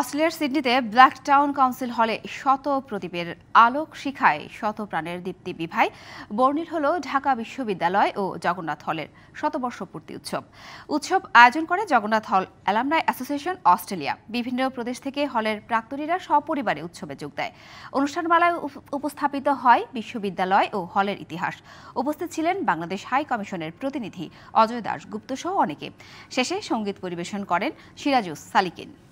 অস্ট্রেলিয়ার সিডনিতে black town council হলে শত প্রদীপের আলোক শিখায় শত প্রাণের দীপ্তি বিভাই বর্ণিল হল ঢাকা বিশ্ববিদ্যালয় ও জগন্নাথ হলের পূর্তি উৎসব উৎসব আয়োজন করে জগন্নাথ হল অ্যালামনাই অ্যাসোসিয়েশন অস্ট্রেলিয়া বিভিন্ন প্রদেশ থেকে হলের প্রাক্তনীরা সপরিবারে উৎসবে যোগ দেয় অনুষ্ঠানমালায় উপস্থাপিত হয় বিশ্ববিদ্যালয় ও হলের ইতিহাস উপস্থিত ছিলেন বাংলাদেশ হাই কমিশনের প্রতিনিধি অজয় দাস গুপ্ত সহ অনেকে শেষে সঙ্গীত পরিবেশন করেন সিরাজুস সালিকিন